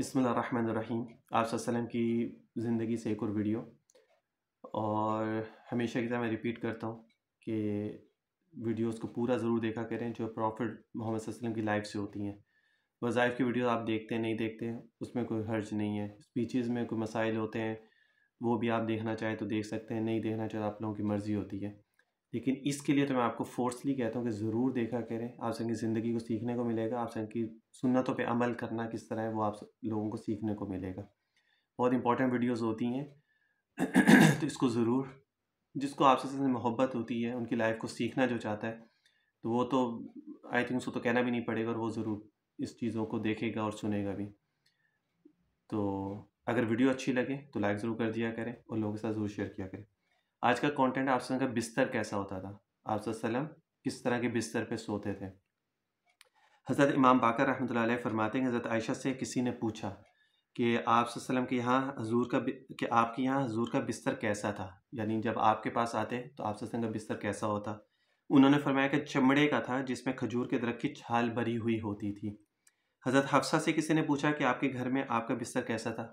बिसमीम आप की ज़िंदगी से एक और वीडियो और हमेशा की तरह मैं रिपीट करता हूँ कि वीडियोस को पूरा ज़रूर देखा करें जो प्रॉफिट मोहम्मद वसल्लम की लाइफ से होती हैं वज़ाइफ की वीडियो आप देखते हैं नहीं देखते हैं उसमें कोई हर्ज नहीं है स्पीचेस में कोई मसाइल होते हैं वो भी आप देखना चाहें तो देख सकते हैं नहीं देखना चाहे तो आप लोगों की मर्ज़ी होती है लेकिन इसके लिए तो मैं आपको फोर्सली कहता हूँ कि ज़रूर देखा करें आप सबकी ज़िंदगी को सीखने को मिलेगा आप सबकी सुन्नतों पे अमल करना किस तरह है वो आप लोगों को सीखने को मिलेगा बहुत इंपॉर्टेंट वीडियोस होती हैं तो इसको ज़रूर जिसको आपसे मोहब्बत होती है उनकी लाइफ को सीखना जो चाहता है तो वो तो आई थिंक उसको तो कहना भी नहीं पड़ेगा और वो ज़रूर इस चीज़ों को देखेगा और सुनेगा भी तो अगर वीडियो अच्छी लगे तो लाइक ज़रूर कर दिया करें और लोगों के साथ ज़रूर शेयर किया करें आज का कंटेंट आप का बिस्तर कैसा होता था आप किस तरह के बिस्तर पे सोते थे हज़रत इमाम बाकर रहमत फरमाते हैं हज़रत आयशा से किसी ने पूछा कि आप के यहाँ हजूर का कि आपके यहाँ हजूर का बिस्तर कैसा था यानी जब आपके पास आते तो आप का बिस्तर कैसा होता उन्होंने फरमाया कि चमड़े का था जिसमें खजूर के दरख की छाल भरी हुई होती थी हज़रत हफ्सा से किसी ने पूछा कि आपके घर में आपका बिस्तर कैसा था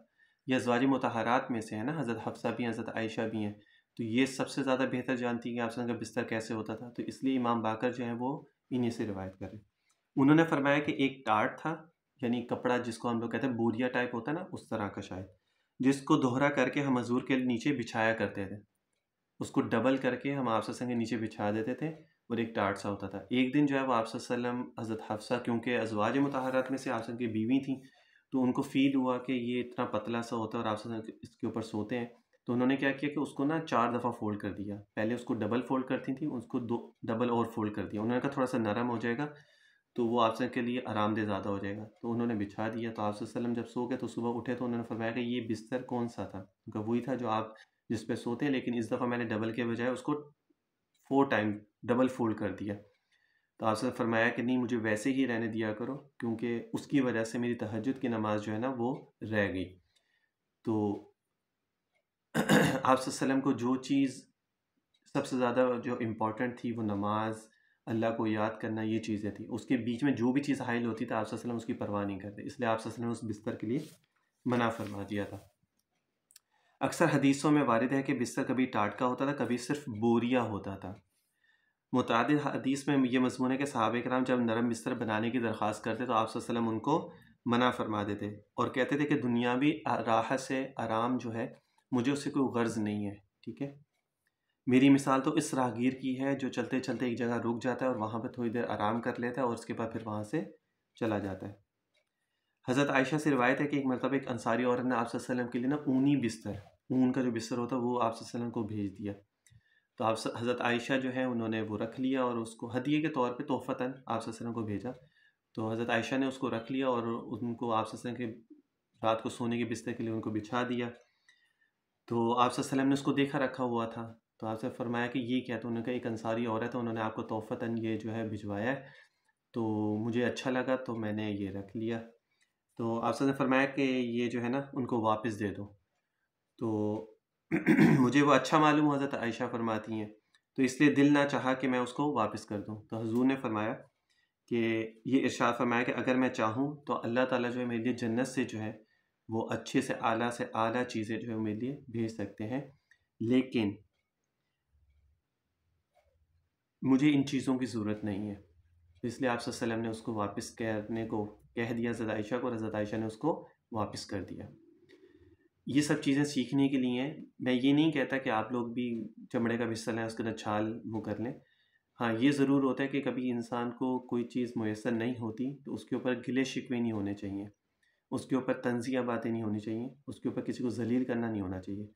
यह जवारी मतहारात में से है ना हज़रत हफ्सा भी हैं हज़रत आयशा भी हैं तो ये सबसे ज़्यादा बेहतर जानती हैं कि आपसे का बिस्तर कैसे होता था तो इसलिए इमाम बाकर जो है वो इन्हीं से रिवायत करें उन्होंने फरमाया कि एक टाट था यानी कपड़ा जिसको हम लोग कहते हैं बोरिया टाइप होता है ना उस तरह का शायद जिसको दोहरा करके हम हजूर के नीचे बिछाया करते थे उसको डबल करके हम आपसे के नीचे बिछा देते थे और एक टाट सा होता था एक दिन जो है वो आपसे वसल्लम हज़रत हफ्सा क्योंकि अजवाज मतहरत में से आपसे की बीवी थी तो उनको फील हुआ कि ये इतना पतला सा होता है और आपसे इसके ऊपर सोते हैं तो उन्होंने क्या किया कि उसको ना चार दफ़ा फोल्ड कर दिया पहले उसको डबल फोल्ड करती थी उसको दो डबल और फोल्ड कर दिया उन्होंने कहा थोड़ा सा नरम हो जाएगा तो वो आपसे के लिए आरामदेह ज़्यादा हो जाएगा तो उन्होंने बिछा दिया तो आपसे वसलम जब सो गए तो सुबह उठे तो उन्होंने फरमाया कि ये बिस्तर कौन सा था उनका तो वही था जो आप जिस पर सोते हैं लेकिन इस दफ़ा मैंने डबल के बजाय उसको फोर टाइम डबल फोल्ड कर दिया तो आपसे फरमाया कि नहीं मुझे वैसे ही रहने दिया करो क्योंकि उसकी वजह से मेरी तहजद की नमाज़ जो है ना वो रह गई तो आप को जो चीज़ सबसे ज़्यादा जो इम्पोर्टेंट थी वो नमाज अल्लाह को याद करना ये चीज़ें थी उसके बीच में जो भी चीज़ हाइल होती थी आप वसलम उसकी परवाह नहीं करते इसलिए आप उस बिस्तर के लिए मना फरमा दिया था अक्सर हदीसों में वारद है कि बिस्तर कभी टाटका होता था कभी सिर्फ बोरिया होता था मुतद हदीस में ये मजमून है कि साहब कराम जब नरम बिस्तर बनाने की दरख्वास्त करते तो आप उनको मना फरमा देते और कहते थे कि दुनियावी राहत से आराम जो है मुझे उससे कोई गर्ज नहीं है ठीक है मेरी मिसाल तो इस राहगीर की है जो चलते चलते एक जगह रुक जाता है और वहाँ पर थोड़ी देर आराम कर लेता है और उसके बाद फिर वहाँ से चला जाता है हज़रत आयशा से रिवायत है कि एक मतलब एक अंसारी औरत ने आप वसल्लम के लिए ना ऊनी बिस्तर ऊन का जो बिस्तर होता है वो आप वसल्लम को भेज दिया तो आप हज़रत आयशा जो है उन्होंने वो रख लिया और उसको हदिये के तौर पे तोहफ़ता आप वसल्लम को भेजा तो हज़रत आयशा ने उसको रख लिया और उनको आप वसल्लम के रात को सोने के बिस्तर के लिए उनको बिछा दिया तो आप ने उसको देखा रखा हुआ था तो आपसे फरमाया कि ये क्या तो उन्होंने कहा एक अंसारी औरत है तो उन्होंने आपको तोहफ़ता ये जो है भिजवाया है तो मुझे अच्छा लगा तो मैंने ये रख लिया तो आप ने फरमाया कि ये जो है ना उनको वापस दे दो तो मुझे वो अच्छा मालूम हज़रत आयशा फरमाती हैं तो इसलिए दिल ना चाहा कि मैं उसको वापस कर दूँ तो हजूर ने फरमाया कि ये इर्शाद फरमाया कि अगर मैं चाहूँ तो अल्लाह ताला जो है मेरे लिए जन्नत से जो है वो अच्छे से आला से आला चीज़ें जो है मेरे लिए भेज सकते हैं लेकिन मुझे इन चीज़ों की ज़रूरत नहीं है इसलिए आप सल्लम ने उसको वापस करने को कह दिया जदायशा को और ने उसको वापस कर दिया ये सब चीज़ें सीखने के लिए हैं मैं ये नहीं कहता कि आप लोग भी चमड़े का बिस्तर लें उसके अंदर छाल वो कर लें हाँ ये ज़रूर होता है कि कभी इंसान को कोई चीज़ मैसर नहीं होती तो उसके ऊपर गिले शिकवे नहीं होने चाहिए उसके ऊपर तंजिया बातें नहीं होनी चाहिए उसके ऊपर किसी को जलील करना नहीं होना चाहिए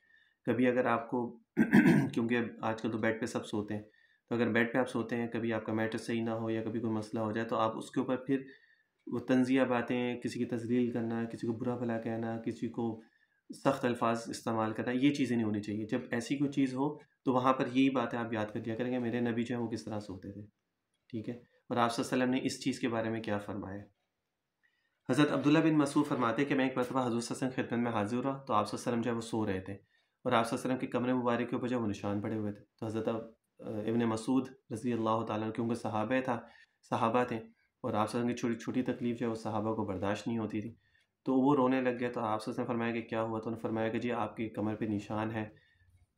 कभी अगर आपको क्योंकि आजकल तो बेड पे सब सोते हैं तो अगर बेड पे आप सोते हैं कभी आपका मैटर सही ना हो या कभी कोई मसला हो जाए तो आप उसके ऊपर फिर वो तंजिया बातें किसी की तजलील करना किसी को बुरा भला कहना किसी को सख्त अल्फाज इस्तेमाल करना ये चीज़ें नहीं होनी चाहिए जब ऐसी कोई चीज़ हो तो वहाँ पर यही बातें आप याद कर दिया करेंगे मेरे नबी जो है वो किस तरह सोते थे ठीक है और आप ने इस चीज़ के बारे में क्या फरमाया हज़रत अब्दुल्ला बिन मसूद फरमाते कि मैं एक मरतबा हजूर वसम खिदमत में हाजिर हुआ तो आप वसलम जो है वो सो रहे थे और आप वसलम के कमरे मुबारक के ऊपर जो निशान पड़े हुए थे तो हज़रत इबन मसूद रजी अल्लाह तुम सहाबे था सहाबा थे और आप वसलम की छोटी छोटी तकलीफ़ जो है उस सहाबा को बर्दाश्त नहीं होती थी तो वो रोने लग गए तो आप वसलम फरमाया कि क्या हुआ तो उन्होंने फरमाया कि जी आपकी कमर पर निशान है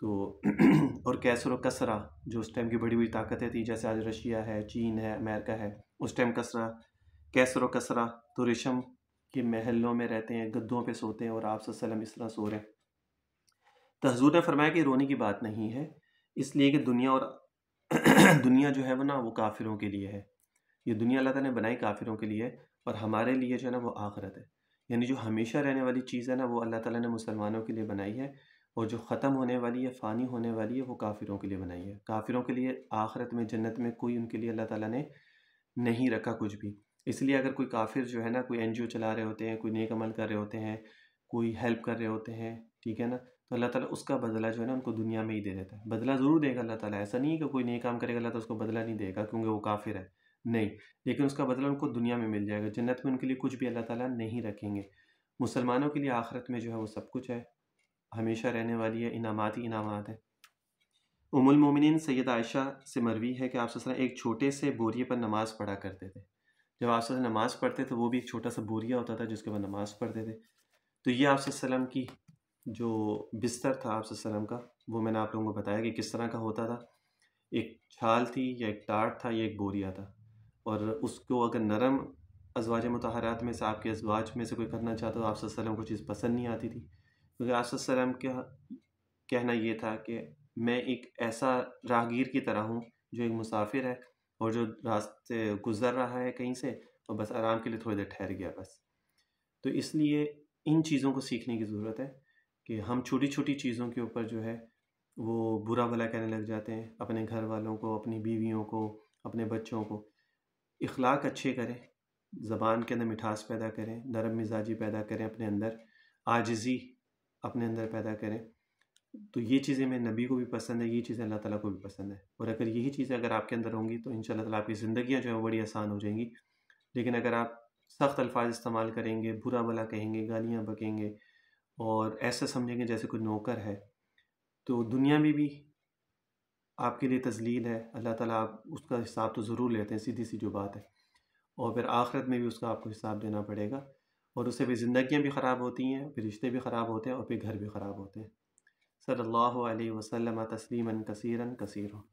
तो और कैसर कसरा जो उस टाइम की बड़ी बड़ी ताकतें थी जैसे आज रशिया है चीन है अमेरिका है उस टाइम कसरा कैसर कसरा तो रेशम के महलों में रहते हैं गद्दों पे सोते हैं और आप सल्लम इस तरह सो रहे हैं तो हजूर ने फरमाया कि रोने की बात नहीं है इसलिए कि दुनिया और दुनिया जो है वो ना वो काफिरों के लिए है ये दुनिया अल्लाह ने बनाई काफिरों के लिए और हमारे लिए जो है ना वो आखरत है यानी जो हमेशा रहने वाली चीज़ है ना वो अल्लाह ताला ने मुसलमानों के लिए बनाई है और जो ख़त्म होने वाली है फ़ानी होने वाली है वो काफिरों के लिए बनाई है काफिरों के लिए आखरत में जन्नत में कोई उनके लिए अल्लाह ताला ने नहीं रखा कुछ भी इसलिए अगर कोई काफिर जो है ना कोई एनजीओ चला रहे होते हैं कोई नेक अमल कर रहे होते हैं कोई हेल्प कर रहे होते हैं ठीक है ना तो अल्लाह ताला उसका बदला जो है ना उनको दुनिया में ही दे देता है बदला ज़रूर देगा अल्लाह ताला ऐसा नहीं है कि कोई नेक काम करेगा अल्लाह ताला उसको बदला नहीं देगा क्योंकि वो काफिर है नहीं लेकिन उसका बदला उनको दुनिया में मिल जाएगा जन्नत में उनके लिए कुछ भी अल्लाह ताला नहीं रखेंगे मुसलमानों के लिए आखरत में जो है वो सब कुछ है हमेशा रहने वाली है इनामत ही इनामत है उमुलमोमिन सैद आयशा से मरवी है कि आप ससरा एक छोटे से बोरिए पर नमाज़ पढ़ा करते थे जब आप नमाज़ पढ़ते थे तो वो भी एक छोटा सा बोरिया होता था जिसके बाद नमाज़ पढ़ते थे तो ये आप की जो बिस्तर था आप का वो मैंने आप लोगों को बताया कि किस तरह का होता था एक छाल थी या एक टाट था या एक बोरिया था और उसको अगर नरम अजवाज मतहरात में से आपके अजवाज में से कोई करना चाहता तो आप को चीज़ पसंद नहीं आती थी क्योंकि आप का कहना ये था कि मैं एक ऐसा राहगीर की तरह हूँ जो एक मुसाफिर है और जो रास्ते गुजर रहा है कहीं से और बस आराम के लिए थोड़ी देर ठहर गया बस तो इसलिए इन चीज़ों को सीखने की ज़रूरत है कि हम छोटी छोटी चीज़ों के ऊपर जो है वो बुरा भला कहने लग जाते हैं अपने घर वालों को अपनी बीवियों को अपने बच्चों को इखलाक अच्छे करें ज़बान के अंदर मिठास पैदा करें नरम मिजाजी पैदा करें अपने अंदर आजजी अपने अंदर पैदा करें तो ये चीज़ें मेरे नबी को भी पसंद है ये चीज़ें अल्लाह ताला को भी पसंद है और अगर यही चीज़ें अगर आपके अंदर होंगी तो इन ताला आपकी ज़िंदियाँ जो है बड़ी आसान हो जाएंगी लेकिन अगर आप सख्त अल्फाज इस्तेमाल करेंगे बुरा भला कहेंगे गालियाँ बकेंगे और ऐसा समझेंगे जैसे कोई नौकर है तो दुनिया में भी आपके लिए तजलील है अल्लाह ताला आप उसका हिसाब तो ज़रूर लेते हैं सीधी सी जो बात है और फिर आखिरत में भी उसका आपको हिसाब देना पड़ेगा और उससे फिर ज़िंदियाँ भी ख़राब होती हैं फिर रिश्ते भी ख़राब होते हैं और फिर घर भी ख़राब होते हैं صلى الله عليه وسلم تسليما كثيرا كثيرا